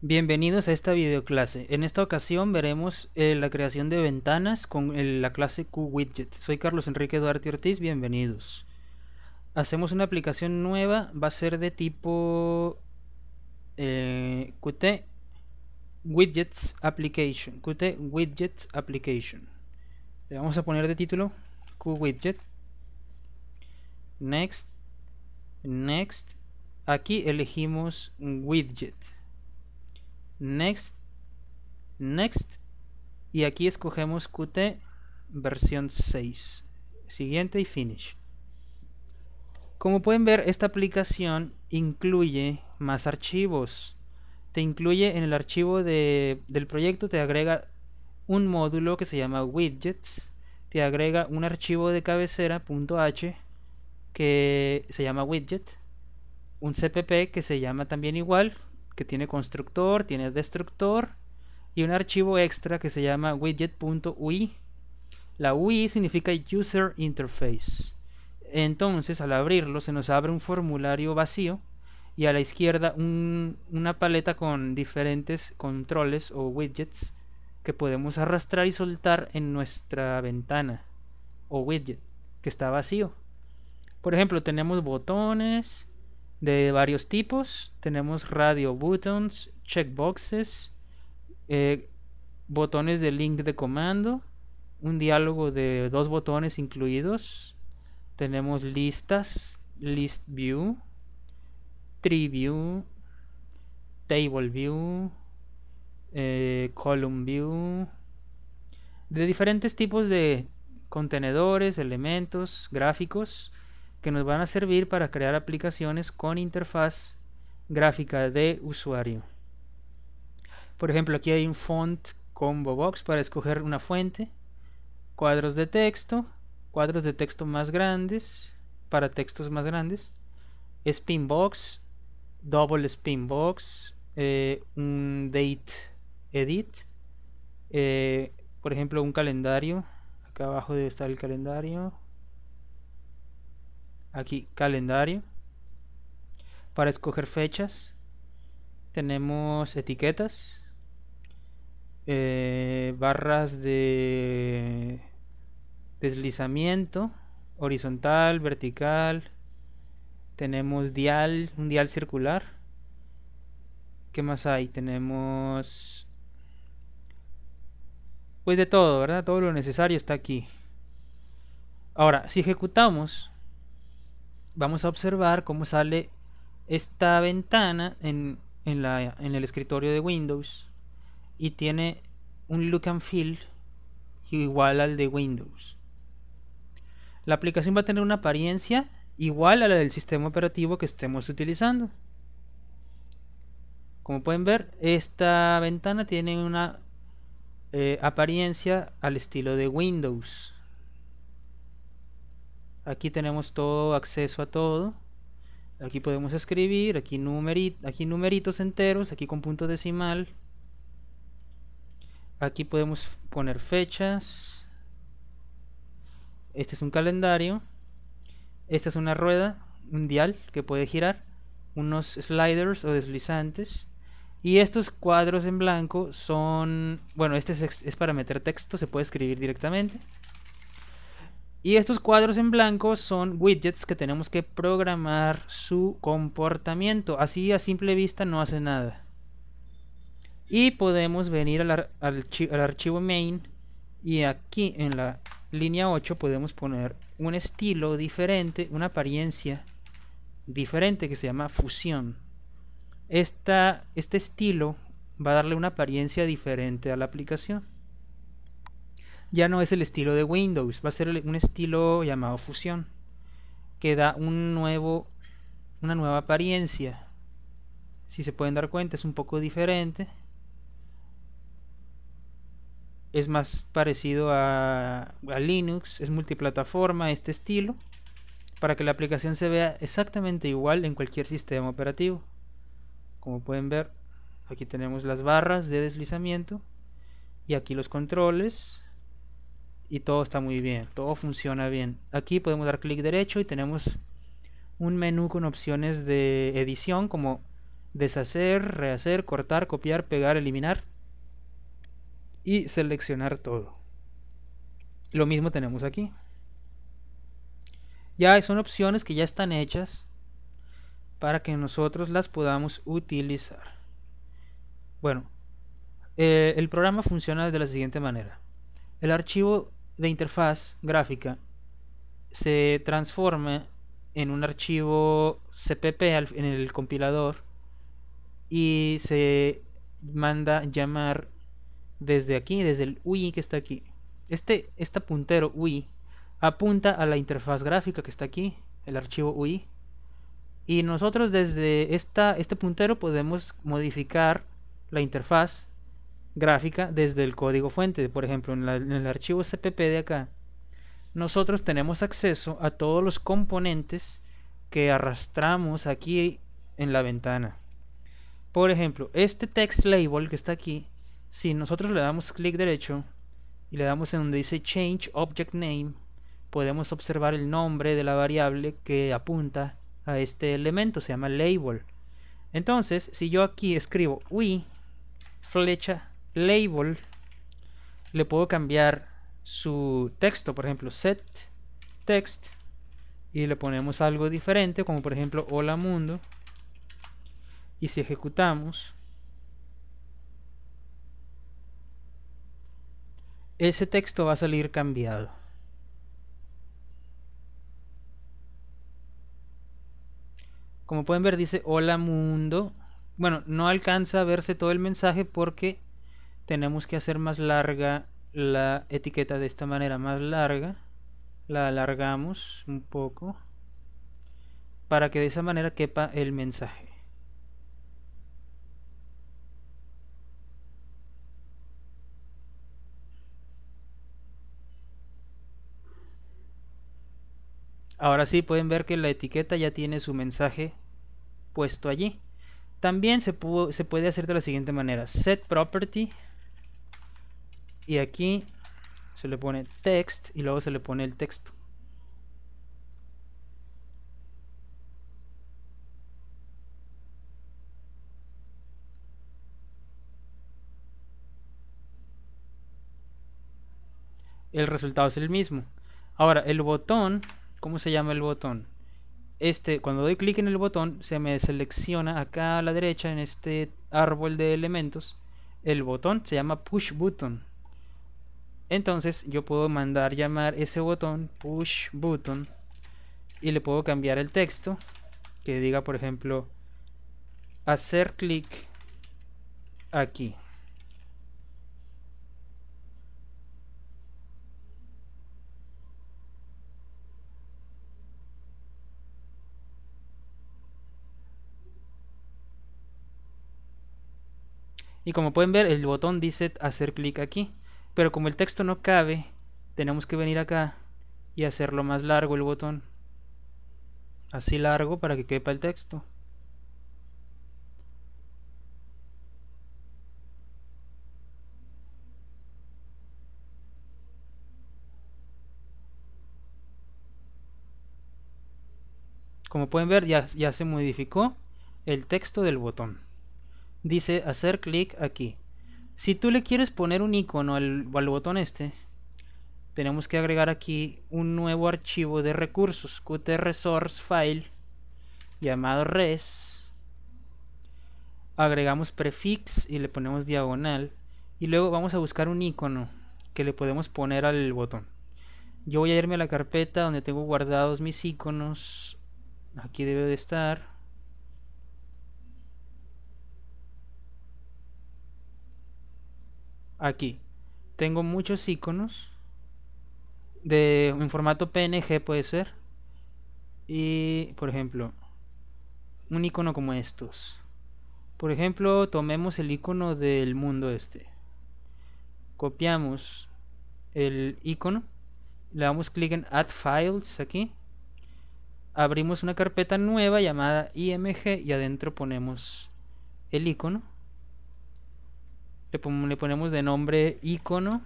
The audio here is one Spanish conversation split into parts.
Bienvenidos a esta videoclase. En esta ocasión veremos eh, la creación de ventanas con eh, la clase QWidget. Soy Carlos Enrique Duarte Ortiz, bienvenidos. Hacemos una aplicación nueva, va a ser de tipo eh, Qt Widgets Application. Qt Widgets Application. Le vamos a poner de título QWidget. Next. Next. Aquí elegimos widget next, next y aquí escogemos Qt versión 6, siguiente y finish. Como pueden ver, esta aplicación incluye más archivos. Te incluye en el archivo del proyecto, te agrega un módulo que se llama widgets, te agrega un archivo de cabecera .h que se llama widget, un CPP que se llama también igual que tiene constructor, tiene destructor y un archivo extra que se llama widget.ui. La UI significa User Interface. Entonces, al abrirlo, se nos abre un formulario vacío y a la izquierda una paleta con diferentes controles o widgets que podemos arrastrar y soltar en nuestra ventana o widget que está vacío. Por ejemplo, tenemos botones, de varios tipos. Tenemos radio buttons, checkboxes, eh, botones de link de comando, un diálogo de dos botones incluidos. Tenemos listas, list view, tree view, table view, eh, column view, de diferentes tipos de contenedores, elementos, gráficos que nos van a servir para crear aplicaciones con interfaz gráfica de usuario. Por ejemplo, aquí hay un font combo box para escoger una fuente, cuadros de texto, cuadros de texto más grandes, para textos más grandes, spin box, double spin box, eh, un date edit, eh, por ejemplo un calendario, acá abajo debe estar el calendario, aquí calendario. Para escoger fechas tenemos etiquetas, eh, barras de deslizamiento horizontal, vertical. Tenemos dial, un dial circular. ¿Qué más hay? Tenemos pues de todo, ¿verdad? Todo lo necesario está aquí. Ahora, si ejecutamos vamos a observar cómo sale esta ventana en, el escritorio de Windows y tiene un look and feel igual al de Windows. La aplicación va a tener una apariencia igual a la del sistema operativo que estemos utilizando. Como pueden ver, esta ventana tiene una eh, apariencia al estilo de Windows. Aquí tenemos todo, acceso a todo. Aquí podemos escribir, aquí, aquí numeritos enteros, aquí con punto decimal. Aquí podemos poner fechas. Este es un calendario. Esta es una rueda, un dial que puede girar. Unos sliders o deslizantes. Y estos cuadros en blanco son... Bueno, este es para meter texto, se puede escribir directamente. Y estos cuadros en blanco son widgets que tenemos que programar su comportamiento. Así a simple vista no hace nada. Y podemos venir al, archivo main y aquí en la línea 8 podemos poner un estilo diferente, una apariencia diferente que se llama fusión. Esta, este estilo va a darle una apariencia diferente a la aplicación ya no es el estilo de Windows, va a ser un estilo llamado fusión, que da un nuevo, una nueva apariencia. Si se pueden dar cuenta, es un poco diferente. Es más parecido a, a Linux, es multiplataforma este estilo, para que la aplicación se vea exactamente igual en cualquier sistema operativo. Como pueden ver, aquí tenemos las barras de deslizamiento y aquí los controles y todo está muy bien, todo funciona bien. Aquí podemos dar clic derecho y tenemos un menú con opciones de edición como deshacer, rehacer, cortar, copiar, pegar, eliminar y seleccionar todo. Lo mismo tenemos aquí. Ya son opciones que ya están hechas para que nosotros las podamos utilizar. Bueno, eh, el programa funciona de la siguiente manera. El archivo de interfaz gráfica se transforma en un archivo CPP en el compilador y se manda llamar desde aquí, desde el UI que está aquí. Este, este puntero UI apunta a la interfaz gráfica que está aquí, el archivo UI. Y nosotros desde esta, este puntero podemos modificar la interfaz gráfica desde el código fuente. Por ejemplo, en, el archivo CPP de acá, nosotros tenemos acceso a todos los componentes que arrastramos aquí en la ventana. Por ejemplo, este text label que está aquí, si nosotros le damos clic derecho y le damos en donde dice change object name, podemos observar el nombre de la variable que apunta a este elemento, se llama label. Entonces, si yo aquí escribo we flecha label le puedo cambiar su texto, por ejemplo, set text y le ponemos algo diferente, como por ejemplo hola mundo. Y si ejecutamos ese texto va a salir cambiado. Como pueden ver dice hola mundo. Bueno, no alcanza a verse todo el mensaje porque tenemos que hacer más larga la etiqueta de esta manera más larga la alargamos un poco para que de esa manera quepa el mensaje ahora sí pueden ver que la etiqueta ya tiene su mensaje puesto allí también se, se puede hacer de la siguiente manera set property y aquí se le pone text y luego se le pone el texto. El resultado es el mismo. Ahora, el botón, ¿cómo se llama el botón? Este, cuando doy clic en el botón, se me selecciona acá a la derecha en este árbol de elementos. El botón se llama push button. Entonces yo puedo mandar llamar ese botón push button y le puedo cambiar el texto que diga por ejemplo hacer clic aquí. Y como pueden ver, el botón dice hacer clic aquí. Pero como el texto no cabe, tenemos que venir acá y hacerlo más largo el botón. Así largo para que quepa el texto. Como pueden ver ya, ya se modificó el texto del botón. Dice hacer clic aquí. Si tú le quieres poner un icono al, botón este, tenemos que agregar aquí un nuevo archivo de recursos, qtr resource file, llamado res. Agregamos prefix y le ponemos diagonal. Y luego vamos a buscar un icono que le podemos poner al botón. Yo voy a irme a la carpeta donde tengo guardados mis iconos. Aquí debe de estar. aquí tengo muchos iconos de un formato PNG puede ser y por ejemplo un icono como estos por ejemplo tomemos el icono del mundo este copiamos el icono le damos clic en add files aquí abrimos una carpeta nueva llamada img y adentro ponemos el icono le, ponemos de nombre icono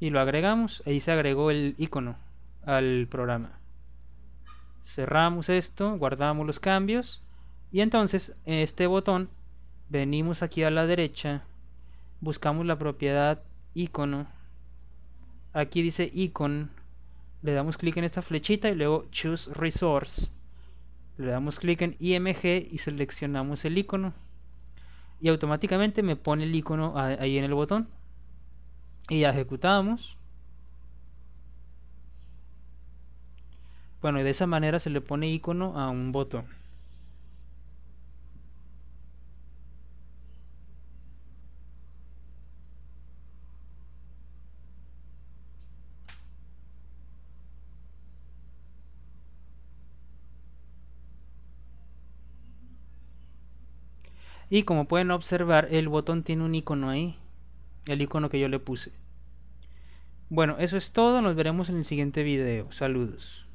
y lo agregamos. Ahí se agregó el icono al programa. Cerramos esto, guardamos los cambios y entonces en este botón venimos aquí a la derecha, buscamos la propiedad icono. Aquí dice icon, le damos clic en esta flechita y luego choose resource. Le damos clic en IMG y seleccionamos el icono y automáticamente me pone el icono ahí en el botón y ejecutamos bueno y de esa manera se le pone icono a un botón Y como pueden observar, el botón tiene un icono ahí. El icono que yo le puse. Bueno, eso es todo. Nos veremos en el siguiente video. Saludos.